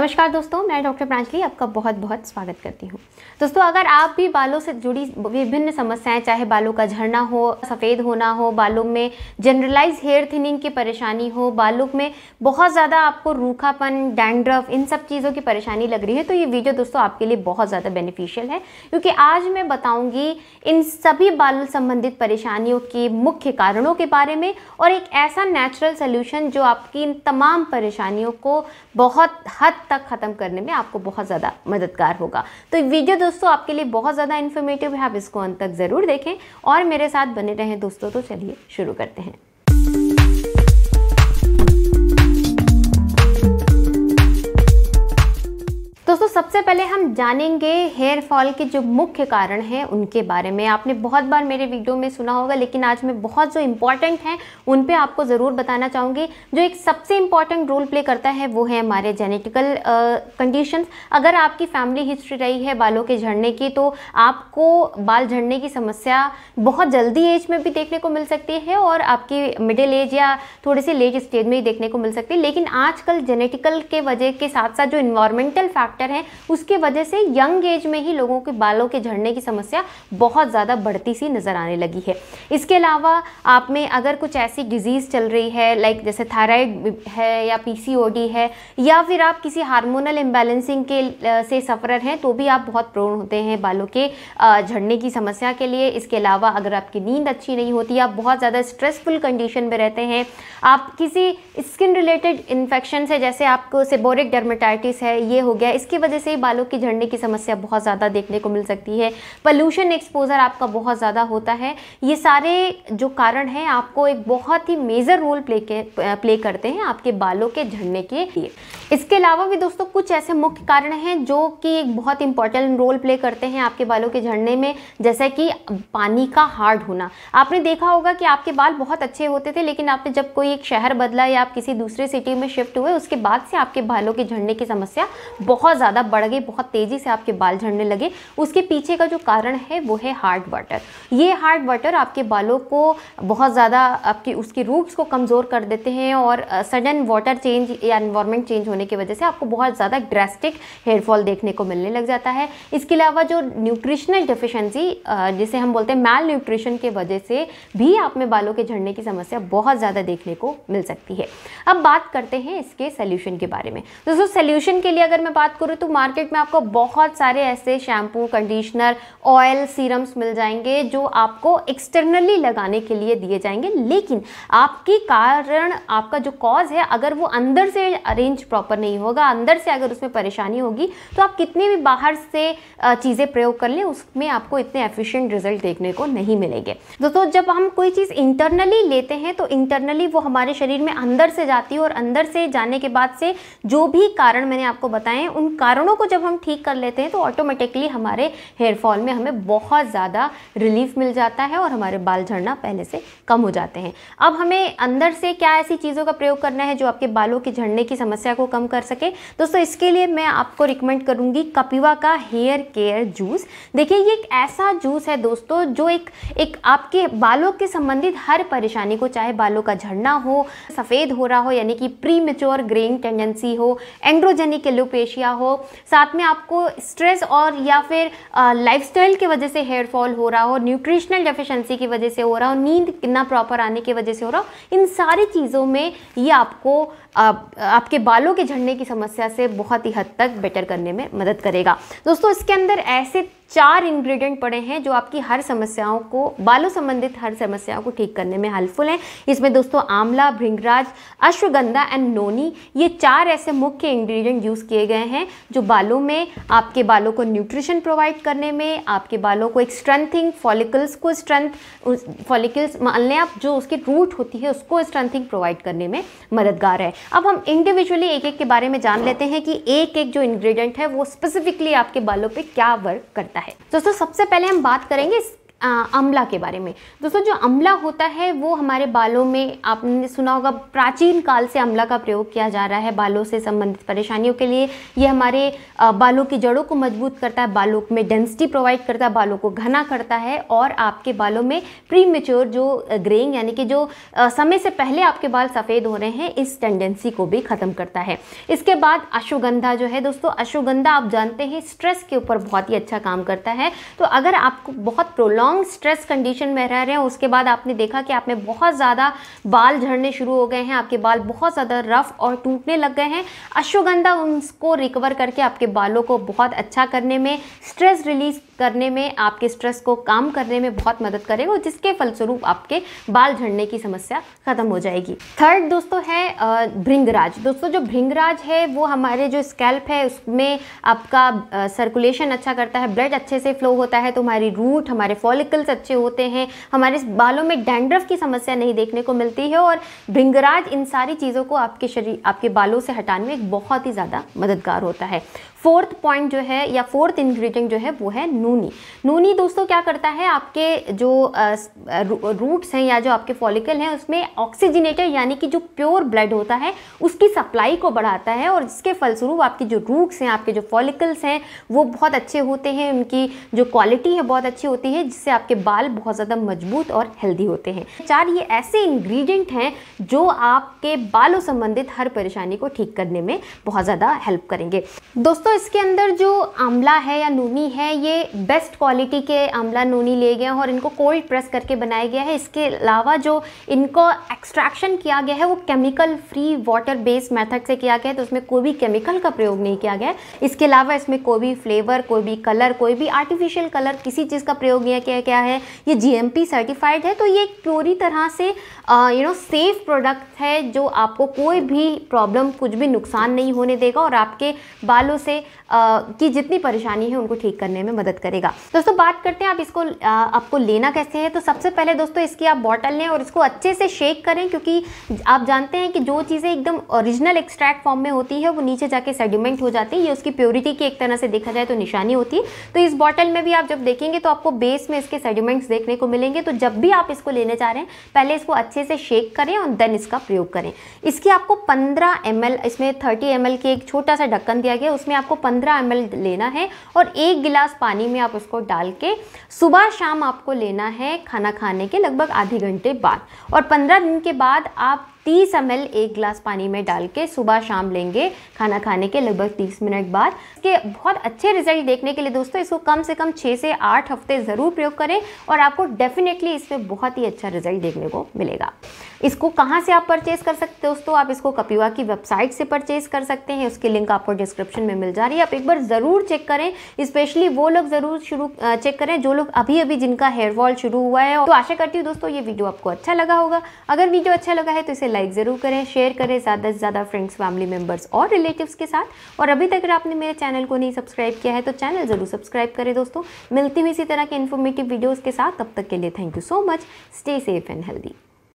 नमस्कार दोस्तों मैं डॉक्टर प्रांजलि आपका बहुत बहुत स्वागत करती हूँ दोस्तों अगर आप भी बालों से जुड़ी विभिन्न समस्याएं चाहे बालों का झड़ना हो सफ़ेद होना हो बालों में जनरलाइज हेयर थिनिंग की परेशानी हो बालों में बहुत ज़्यादा आपको रूखापन डैंड्रफ इन सब चीज़ों की परेशानी लग रही है तो ये वीडियो दोस्तों आपके लिए बहुत ज़्यादा बेनिफिशियल है क्योंकि आज मैं बताऊँगी इन सभी बाल संबंधित परेशानियों के मुख्य कारणों के बारे में और एक ऐसा नेचुरल सोल्यूशन जो आपकी इन तमाम परेशानियों को बहुत हद तक ख़त्म करने में आपको बहुत ज़्यादा मददगार होगा तो वीडियो दोस्तों आपके लिए बहुत ज़्यादा इन्फॉर्मेटिव है आप इसको अंत तक ज़रूर देखें और मेरे साथ बने रहें दोस्तों तो चलिए शुरू करते हैं सबसे पहले हम जानेंगे हेयर फॉल के जो मुख्य कारण हैं उनके बारे में आपने बहुत बार मेरे वीडियो में सुना होगा लेकिन आज मैं बहुत जो इम्पॉर्टेंट हैं उन पे आपको ज़रूर बताना चाहूँगी जो एक सबसे इम्पॉर्टेंट रोल प्ले करता है वो है हमारे जेनेटिकल कंडीशंस अगर आपकी फैमिली हिस्ट्री रही है बालों के झड़ने की तो आपको बाल झड़ने की समस्या बहुत जल्दी एज में भी देखने को मिल सकती है और आपकी मिडिल एज या थोड़ी सी लेट स्टेज में ही देखने को मिल सकती है लेकिन आजकल जेनेटिकल के वजह के साथ साथ जो इन्वायरमेंटल फैक्टर हैं उसके वजह से यंग एज में ही लोगों के बालों के झड़ने की समस्या बहुत ज़्यादा बढ़ती सी नज़र आने लगी है इसके अलावा आप में अगर कुछ ऐसी डिजीज़ चल रही है लाइक जैसे थायराइड है या पी है या फिर आप किसी हारमोनल इम्बेलेंसिंग के से सफर हैं तो भी आप बहुत प्रोण होते हैं बालों के झड़ने की समस्या के लिए इसके अलावा अगर आपकी नींद अच्छी नहीं होती आप बहुत ज़्यादा स्ट्रेसफुल कंडीशन में रहते हैं आप किसी स्किन रिलेटेड इन्फेक्शन से जैसे आपको सेबोरिक डर्मेटाइटिस है ये हो गया इसकी वजह से बालों के झड़ने की समस्या बहुत ज़्यादा देखने को मिल सकती है पल्यूशन एक्सपोज़र आपका बहुत ज़्यादा होता है ये सारे जो कारण हैं आपको एक बहुत ही मेजर रोल प्ले के प्ले करते हैं आपके बालों के झड़ने के लिए इसके अलावा भी दोस्तों कुछ ऐसे मुख्य कारण हैं जो कि एक बहुत इंपॉर्टेंट रोल प्ले करते हैं आपके बालों के झड़ने में जैसे कि पानी का हार्ड होना आपने देखा होगा कि आपके बाल बहुत अच्छे होते थे लेकिन आपने जब कोई एक शहर बदला या आप किसी दूसरे सिटी में शिफ्ट हुए उसके बाद से आपके बालों के झड़ने की समस्या बहुत ज़्यादा ज़्यादा बढ़ गई बहुत तेज़ी से आपके बाल झड़ने लगे उसके पीछे का जो कारण है वो है हार्ड वाटर ये हार्ड वाटर आपके बालों को बहुत ज़्यादा आपकी उसके रूट्स को कमज़ोर कर देते हैं और सडन वाटर चेंज या इन्वामेंट चेंज होने की वजह से आपको बहुत ज़्यादा ड्रेस्टिक हेयरफॉल देखने को मिलने लग जाता है इसके अलावा जो न्यूट्रिशनल डिफिशेंसी जिसे हम बोलते हैं मैल न्यूट्रिशन के वजह से भी आप में बालों के झड़ने की समस्या बहुत ज़्यादा देखने को मिल सकती है अब बात करते हैं इसके सोल्यूशन के बारे में दोस्तों सोल्यूशन के लिए अगर मैं बात करूँ तो लोग मार्केट में आपको बहुत सारे ऐसे शैम्पू कंडीशनर ऑयल सीरम्स मिल जाएंगे जो आपको एक्सटर्नली लगाने के लिए दिए जाएंगे लेकिन आपकी कारण आपका जो कॉज है अगर वो अंदर से अरेंज प्रॉपर नहीं होगा अंदर से अगर उसमें परेशानी होगी तो आप कितने भी बाहर से चीज़ें प्रयोग कर लें उसमें आपको इतने एफिशिएंट रिजल्ट देखने को नहीं मिलेंगे दोस्तों जब हम कोई चीज़ इंटरनली लेते हैं तो इंटरनली वो हमारे शरीर में अंदर से जाती है और अंदर से जाने के बाद से जो भी कारण मैंने आपको बताए उन कारण कारणों को जब हम ठीक कर लेते हैं तो ऑटोमेटिकली हमारे हेयर फॉल में हमें बहुत ज़्यादा रिलीफ मिल जाता है और हमारे बाल झड़ना पहले से कम हो जाते हैं अब हमें अंदर से क्या ऐसी चीज़ों का प्रयोग करना है जो आपके बालों के झड़ने की समस्या को कम कर सके दोस्तों इसके लिए मैं आपको रिकमेंड करूँगी कपिवा का हेयर केयर जूस देखिए ये एक ऐसा जूस है दोस्तों जो एक एक आपके बालों के संबंधित हर परेशानी को चाहे बालों का झड़ना हो सफ़ेद हो रहा हो यानी कि प्री मेच्योर ग्रेइंग टेंडेंसी हो एंड्रोजेनिक एलोपेशिया हो साथ में आपको स्ट्रेस और या फिर लाइफ स्टाइल की वजह से हेयर फॉल हो रहा हो न्यूट्रिशनल डेफिशिएंसी की वजह से हो रहा हो नींद ना प्रॉपर आने की वजह से हो रहा हो इन सारी चीज़ों में ये आपको आप, आपके बालों के झड़ने की समस्या से बहुत ही हद तक बेटर करने में मदद करेगा दोस्तों इसके अंदर ऐसे चार इंग्रेडिएंट पड़े हैं जो आपकी हर समस्याओं को बालों संबंधित हर समस्याओं को ठीक करने में हेल्पफुल हैं इसमें दोस्तों आंवला भृंगराज अश्वगंधा एंड नोनी ये चार ऐसे मुख्य इंग्रेडिएंट यूज़ किए गए हैं जो बालों में आपके बालों को न्यूट्रिशन प्रोवाइड करने में आपके बालों को एक स्ट्रेंथिंग फॉलिकल्स को स्ट्रेंथ फॉलिकल्स मान लें आप जो उसकी रूट होती है उसको स्ट्रेंथिंग प्रोवाइड करने में मददगार है अब हम इंडिविजुअली एक एक के बारे में जान लेते हैं कि एक एक जो इंग्रेडिएंट है वो स्पेसिफिकली आपके बालों पे क्या वर्क करता है दोस्तों सबसे पहले हम बात करेंगे अम्ला के बारे में दोस्तों जो अम्ला होता है वो हमारे बालों में आपने सुना होगा प्राचीन काल से अम्ला का प्रयोग किया जा रहा है बालों से संबंधित परेशानियों के लिए ये हमारे बालों की जड़ों को मजबूत करता है बालों में डेंसिटी प्रोवाइड करता है बालों को घना करता है और आपके बालों में प्री मेच्योर जो ग्रेइंग यानी कि जो समय से पहले आपके बाल सफ़ेद हो रहे हैं इस टेंडेंसी को भी ख़त्म करता है इसके बाद अश्वगंधा जो है दोस्तों अश्वगंधा आप जानते हैं स्ट्रेस के ऊपर बहुत ही अच्छा काम करता है तो अगर आपको बहुत प्रोलॉन्ग लॉन्ग स्ट्रेस कंडीशन में रह रहे हैं उसके बाद आपने देखा कि आप में बहुत ज़्यादा बाल झड़ने शुरू हो गए हैं आपके बाल बहुत ज़्यादा रफ और टूटने लग गए हैं अश्वगंधा उनको रिकवर करके आपके बालों को बहुत अच्छा करने में स्ट्रेस रिलीज करने में आपके स्ट्रेस को काम करने में बहुत मदद करेगा जिसके फलस्वरूप आपके बाल झड़ने की समस्या ख़त्म हो जाएगी थर्ड दोस्तों है भृंगराज दोस्तों जो भृंगराज है वो हमारे जो स्कैल्प है उसमें आपका सर्कुलेशन अच्छा करता है ब्लड अच्छे से फ्लो होता है तो हमारी रूट हमारे फॉल फॉलिकल्स अच्छे होते हैं हमारे बालों में डैंड्रफ की समस्या नहीं देखने को मिलती है और भृंगराज इन सारी चीज़ों को आपके शरीर आपके बालों से हटाने में एक बहुत ही ज़्यादा मददगार होता है फोर्थ पॉइंट जो है या फोर्थ इंग्रेडिएंट जो है वो है नूनी नूनी दोस्तों क्या करता है आपके जो रूट्स हैं या जो आपके फॉलिकल हैं उसमें ऑक्सीजनेटर यानी कि जो प्योर ब्लड होता है उसकी सप्लाई को बढ़ाता है और जिसके फलस्वरूप आपके जो रूट्स हैं आपके जो फॉलिकल्स हैं वो बहुत अच्छे होते हैं उनकी जो क्वालिटी है बहुत अच्छी होती है जिससे आपके बाल बहुत ज़्यादा मजबूत और हेल्दी होते हैं चार ये ऐसे इन्ग्रीडियंट हैं जो आपके बालों संबंधित हर परेशानी को ठीक करने में बहुत ज़्यादा हेल्प करेंगे दोस्तों दोस्तों इसके अंदर जो आंवला है या नूनी है ये बेस्ट क्वालिटी के आंवला नूनी लिए गए हैं और इनको कोल्ड प्रेस करके बनाया गया है इसके अलावा जो इनको एक्सट्रैक्शन किया गया है वो chemical free water based method से किया गया है तो उसमें कोई भी केमिकल का प्रयोग नहीं किया गया है इसके अलावा इसमें कोई भी फ्लेवर कोई भी कलर कोई भी आर्टिफिशियल कलर किसी चीज़ का प्रयोग नहीं किया गया है ये जी सर्टिफाइड है तो ये पूरी तरह से यू नो सेफ प्रोडक्ट है जो आपको कोई भी प्रॉब्लम कुछ भी नुकसान नहीं होने देगा और आपके बालों से आ, की जितनी परेशानी है उनको ठीक करने में मदद करेगा दोस्तों बात करते हैं आप इसको आ, आपको लेना कैसे है तो सबसे पहले दोस्तों इसकी आप बॉटल लें और इसको अच्छे से शेक करें क्योंकि आप जानते हैं कि जो चीज़ें एकदम ओरिजिनल एक्सट्रैक्ट फॉर्म में होती है वो नीचे जाके सेडिमेंट हो जाती है ये उसकी प्योरिटी की एक तरह से देखा जाए तो निशानी होती है तो इस बॉटल में भी आप जब देखेंगे तो आपको बेस में इसके सेडिमेंट्स देखने को मिलेंगे तो जब भी आप इसको लेने जा रहे हैं पहले इसको अच्छे से शेक करें और देन इसका प्रयोग करें इसकी आपको पंद्रह एम इसमें थर्टी एम की एक छोटा सा ढक्कन दिया गया उसमें आप आपको 15 एम लेना है और एक गिलास पानी में आप उसको डाल के सुबह शाम आपको लेना है खाना खाने के लगभग आधे घंटे बाद और 15 दिन के बाद आप तीस एम एक ग्लास पानी में डाल के सुबह शाम लेंगे खाना खाने के लगभग तीस मिनट बाद इसके बहुत अच्छे रिजल्ट देखने के लिए दोस्तों इसको कम से कम छः से आठ हफ्ते ज़रूर प्रयोग करें और आपको डेफिनेटली इसमें बहुत ही अच्छा रिजल्ट देखने को मिलेगा इसको कहाँ से आप परचेज़ कर सकते हैं दोस्तों आप इसको कपिवा की वेबसाइट से परचेज़ कर सकते हैं उसकी लिंक आपको डिस्क्रिप्शन में मिल जा रही है आप एक बार ज़रूर चेक करें स्पेशली वो लोग ज़रूर शुरू चेक करें जो लोग अभी अभी जिनका हेयर फॉल शुरू हुआ है तो आशा करती हूँ दोस्तों ये वीडियो आपको अच्छा लगा होगा अगर वीडियो अच्छा लगा है तो इसे लाइक ज़रूर करें शेयर करें ज़्यादा से ज़्यादा फ्रेंड्स फैमिली मेम्बर्स और रिलेटिव्स के साथ और अभी तक अगर आपने मेरे चैनल को नहीं सब्सक्राइब किया है तो चैनल ज़रूर सब्सक्राइब करें दोस्तों मिलती हुई इसी तरह के इन्फॉर्मेटिव वीडियोज़ के साथ तब तक के लिए thank you so much stay safe and healthy